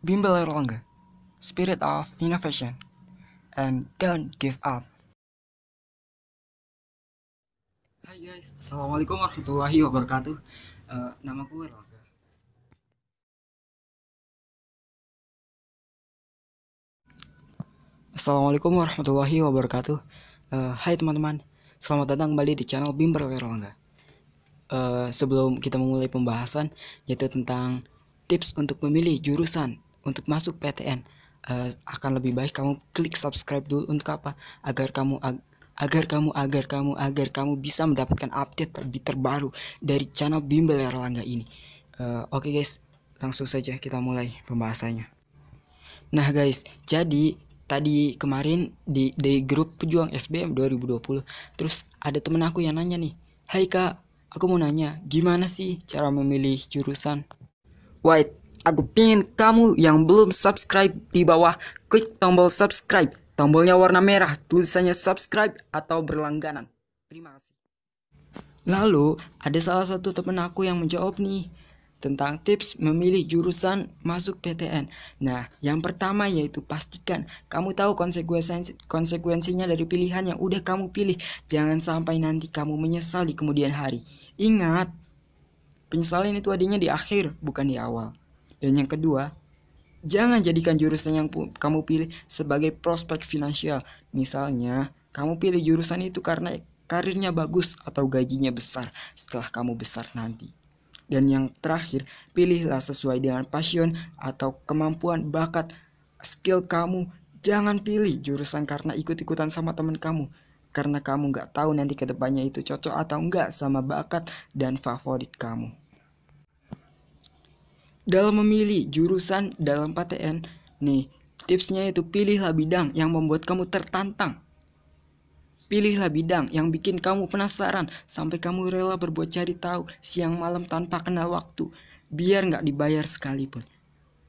Bimbel Erlangga, Spirit of Innovation, and Don't Give Up. Hai guys, Assalamualaikum warahmatullahi wabarakatuh. Uh, eh, ku Erlangga. Assalamualaikum warahmatullahi wabarakatuh. Uh, hai teman-teman, selamat datang kembali di channel Bimbel Erlangga. Uh, eh, sebelum kita memulai pembahasan yaitu tentang tips untuk memilih jurusan untuk masuk PTN uh, eh, akan lebih baik kamu klik subscribe dulu untuk apa agar kamu ag agar kamu agar kamu agar kamu bisa mendapatkan update terbit terbaru dari channel Bimbel Erlangga ini. Uh, Oke okay guys, langsung saja kita mulai pembahasannya. Nah guys, jadi tadi kemarin di di grup pejuang SBM 2020 terus ada temen aku yang nanya nih, "Hai Kak, aku mau nanya, gimana sih cara memilih jurusan?" White Aku pingin kamu yang belum subscribe di bawah klik tombol subscribe. Tombolnya warna merah, tulisannya subscribe atau berlangganan. Terima kasih. Lalu, ada salah satu temen aku yang menjawab nih tentang tips memilih jurusan masuk PTN. Nah, yang pertama yaitu pastikan kamu tahu konsekuensi konsekuensinya dari pilihan yang udah kamu pilih. Jangan sampai nanti kamu menyesal di kemudian hari. Ingat, penyesalan itu adanya di akhir, bukan di awal. Dan yang kedua, jangan jadikan jurusan yang kamu pilih sebagai prospek finansial. Misalnya, kamu pilih jurusan itu karena karirnya bagus atau gajinya besar setelah kamu besar nanti. Dan yang terakhir, pilihlah sesuai dengan passion atau kemampuan bakat skill kamu. Jangan pilih jurusan karena ikut-ikutan sama teman kamu. Karena kamu nggak tahu nanti kedepannya itu cocok atau nggak sama bakat dan favorit kamu. Dalam memilih jurusan dalam PTN, nih tipsnya itu pilihlah bidang yang membuat kamu tertantang. Pilihlah bidang yang bikin kamu penasaran sampai kamu rela berbuat cari tahu siang malam tanpa kenal waktu, biar nggak dibayar sekalipun.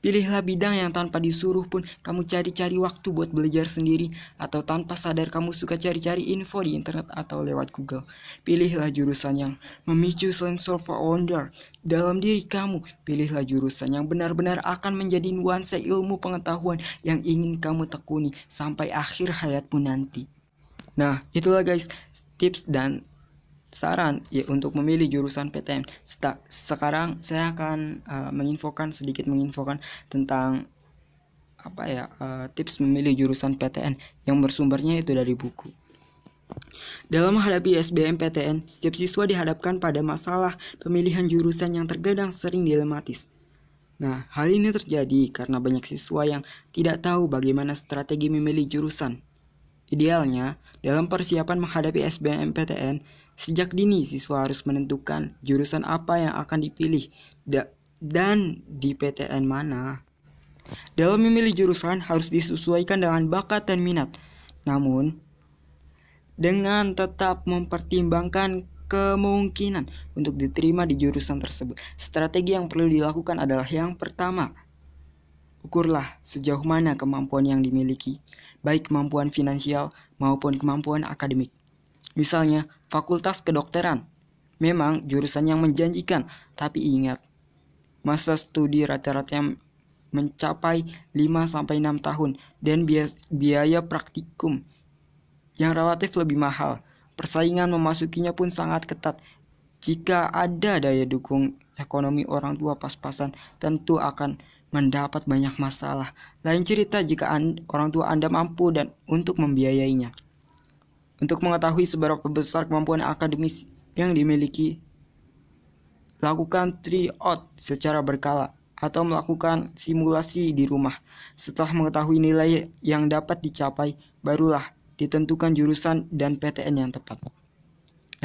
Pilihlah bidang yang tanpa disuruh pun kamu cari-cari waktu buat belajar sendiri atau tanpa sadar kamu suka cari-cari info di internet atau lewat Google. Pilihlah jurusan yang memicu sense of wonder dalam diri kamu. Pilihlah jurusan yang benar-benar akan menjadi nuansa ilmu pengetahuan yang ingin kamu tekuni sampai akhir hayatmu nanti. Nah, itulah guys tips dan saran ya, untuk memilih jurusan PTN. Sekarang saya akan uh, menginfokan sedikit menginfokan tentang apa ya uh, tips memilih jurusan PTN yang bersumbernya itu dari buku. Dalam menghadapi SBMPTN, setiap siswa dihadapkan pada masalah pemilihan jurusan yang terkadang sering dilematis. Nah, hal ini terjadi karena banyak siswa yang tidak tahu bagaimana strategi memilih jurusan. Idealnya, dalam persiapan menghadapi SBMPTN, Sejak dini, siswa harus menentukan jurusan apa yang akan dipilih dan di PTN mana. Dalam memilih jurusan harus disesuaikan dengan bakat dan minat. Namun, dengan tetap mempertimbangkan kemungkinan untuk diterima di jurusan tersebut. Strategi yang perlu dilakukan adalah yang pertama, ukurlah sejauh mana kemampuan yang dimiliki, baik kemampuan finansial maupun kemampuan akademik. Misalnya, Fakultas Kedokteran. Memang jurusan yang menjanjikan, tapi ingat, masa studi rata-rata yang mencapai 5-6 tahun dan biaya praktikum yang relatif lebih mahal. Persaingan memasukinya pun sangat ketat. Jika ada daya dukung ekonomi orang tua pas-pasan, tentu akan mendapat banyak masalah. Lain cerita jika orang tua Anda mampu dan untuk membiayainya. Untuk mengetahui seberapa besar kemampuan akademis yang dimiliki, lakukan tryout secara berkala atau melakukan simulasi di rumah. Setelah mengetahui nilai yang dapat dicapai, barulah ditentukan jurusan dan PTN yang tepat.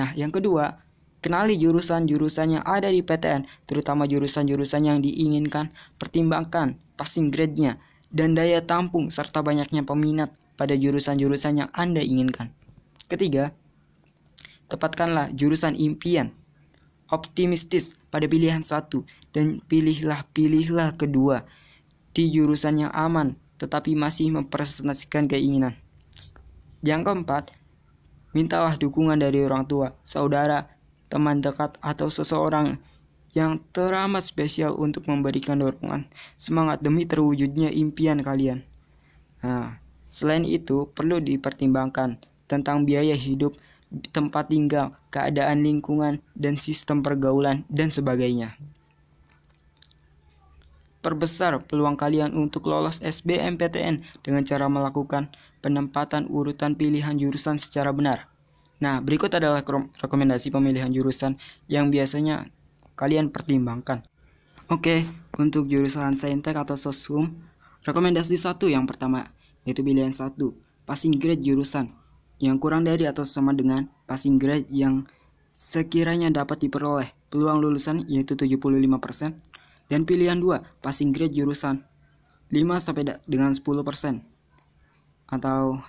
Nah, yang kedua, kenali jurusan-jurusan yang ada di PTN, terutama jurusan-jurusan yang diinginkan, pertimbangkan passing grade-nya, dan daya tampung serta banyaknya peminat pada jurusan-jurusan yang Anda inginkan. Ketiga, tepatkanlah jurusan impian. Optimistis pada pilihan satu dan pilihlah-pilihlah kedua di jurusan yang aman tetapi masih mempresentasikan keinginan. Yang keempat, mintalah dukungan dari orang tua, saudara, teman dekat atau seseorang yang teramat spesial untuk memberikan dorongan semangat demi terwujudnya impian kalian. Nah, selain itu perlu dipertimbangkan tentang biaya hidup, tempat tinggal, keadaan lingkungan, dan sistem pergaulan, dan sebagainya. Perbesar peluang kalian untuk lolos SBMPTN dengan cara melakukan penempatan urutan pilihan jurusan secara benar. Nah, berikut adalah rekomendasi pemilihan jurusan yang biasanya kalian pertimbangkan. Oke, untuk jurusan saintek atau sosum, rekomendasi satu yang pertama, yaitu pilihan satu, passing grade jurusan yang kurang dari atau sama dengan passing grade yang sekiranya dapat diperoleh peluang lulusan yaitu 75% dan pilihan 2 passing grade jurusan 5 sampai dengan 10% atau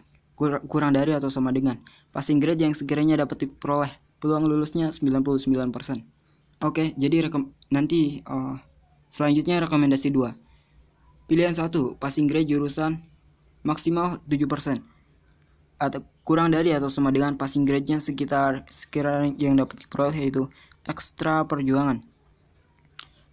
kurang dari atau sama dengan passing grade yang sekiranya dapat diperoleh peluang lulusnya 99%. Oke, jadi rekom nanti uh, selanjutnya rekomendasi 2. Pilihan 1, passing grade jurusan maksimal 7% atau kurang dari atau sama dengan passing grade-nya sekitar sekitar yang dapat diperoleh yaitu ekstra perjuangan.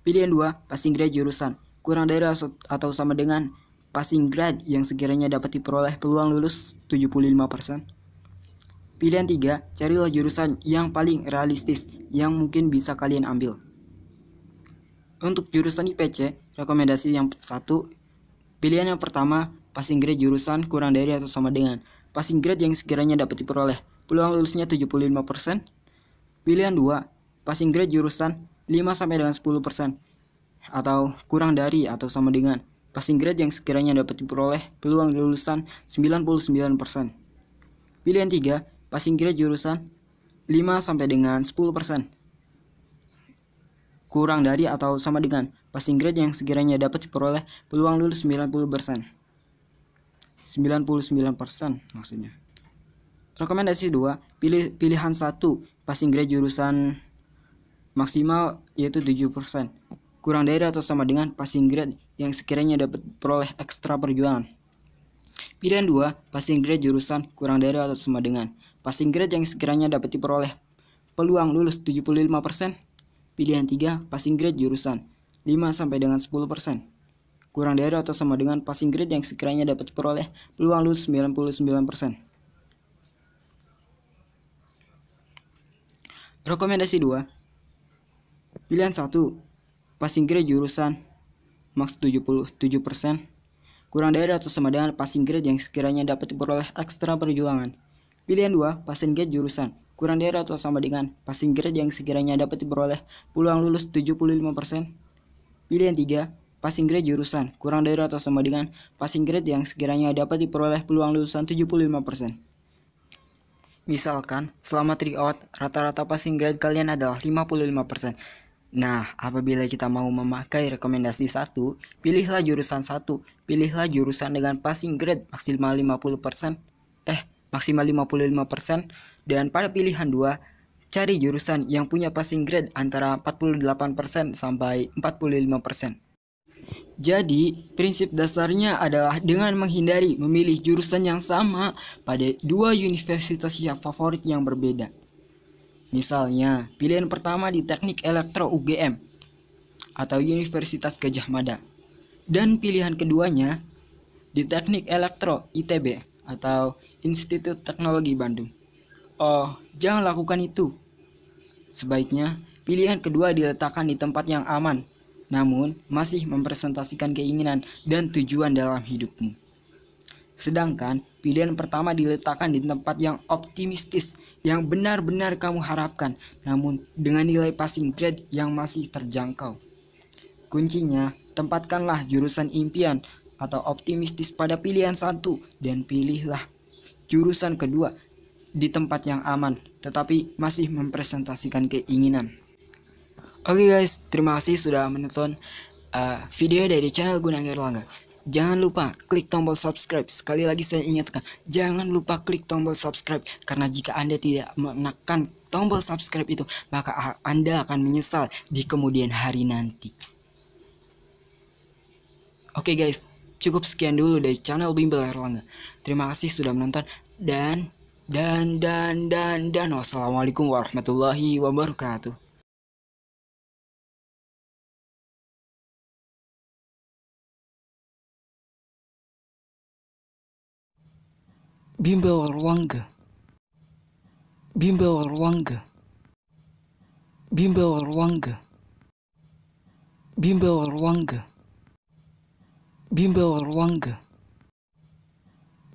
Pilihan 2, passing grade jurusan. Kurang dari atau sama dengan passing grade yang sekiranya dapat diperoleh peluang lulus 75%. Pilihan 3, carilah jurusan yang paling realistis yang mungkin bisa kalian ambil. Untuk jurusan IPC, rekomendasi yang satu, pilihan yang pertama, passing grade jurusan kurang dari atau sama dengan passing grade yang sekiranya dapat diperoleh, peluang lulusnya 75%. Pilihan 2, passing grade jurusan 5 sampai dengan 10% atau kurang dari atau sama dengan passing grade yang sekiranya dapat diperoleh peluang lulusan 99%. Pilihan 3, passing grade jurusan 5 sampai dengan 10%. Kurang dari atau sama dengan passing grade yang sekiranya dapat diperoleh peluang lulus 90%. 99% maksudnya. Rekomendasi 2, pilih pilihan satu passing grade jurusan maksimal yaitu 7%. Kurang dari atau sama dengan passing grade yang sekiranya dapat peroleh ekstra perjuangan. Pilihan 2, passing grade jurusan kurang dari atau sama dengan passing grade yang sekiranya dapat diperoleh peluang lulus 75%. Pilihan 3, passing grade jurusan 5 sampai dengan 10% kurang dari atau sama dengan passing grade yang sekiranya dapat diperoleh peluang lu 99%. Rekomendasi 2. Pilihan 1. Passing grade jurusan max 77%, kurang dari atau sama dengan passing grade yang sekiranya dapat diperoleh ekstra perjuangan. Pilihan 2. Passing grade jurusan kurang dari atau sama dengan passing grade yang sekiranya dapat diperoleh peluang lulus 75%. Pilihan 3 passing grade jurusan kurang dari atau sama dengan passing grade yang sekiranya dapat diperoleh peluang lulusan 75%. Misalkan, selama out, rata-rata passing grade kalian adalah 55%. Nah, apabila kita mau memakai rekomendasi 1, pilihlah jurusan 1, pilihlah jurusan dengan passing grade maksimal 50%, eh, maksimal 55%, dan pada pilihan 2, cari jurusan yang punya passing grade antara 48% sampai 45%. Jadi, prinsip dasarnya adalah dengan menghindari memilih jurusan yang sama pada dua universitas yang favorit yang berbeda. Misalnya, pilihan pertama di Teknik Elektro UGM atau Universitas Gajah Mada dan pilihan keduanya di Teknik Elektro ITB atau Institut Teknologi Bandung. Oh, jangan lakukan itu. Sebaiknya, pilihan kedua diletakkan di tempat yang aman namun masih mempresentasikan keinginan dan tujuan dalam hidupmu. Sedangkan pilihan pertama diletakkan di tempat yang optimistis, yang benar-benar kamu harapkan, namun dengan nilai passing grade yang masih terjangkau. Kuncinya, tempatkanlah jurusan impian atau optimistis pada pilihan satu dan pilihlah jurusan kedua di tempat yang aman, tetapi masih mempresentasikan keinginan. Oke okay guys, terima kasih sudah menonton uh, video dari channel Gunang Erlangga. Jangan lupa klik tombol subscribe. Sekali lagi saya ingatkan, jangan lupa klik tombol subscribe karena jika Anda tidak menekan tombol subscribe itu, maka Anda akan menyesal di kemudian hari nanti. Oke okay guys, cukup sekian dulu dari channel Bimbel Erlangga. Terima kasih sudah menonton dan dan dan dan dan wassalamualaikum warahmatullahi wabarakatuh. bimbel bimbel bimbel bimbel bimbel Bimbel Bimbel Bimbalorwanga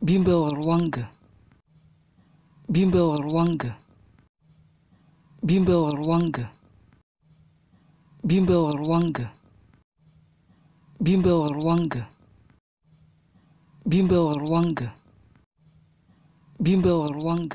bimbel Bimbalorwanga bimbel Bimbalorwanga bimbel Bimbalorwanga bimbel Bimbalorwanga bimbel Bimbalorwanga bimbel ruang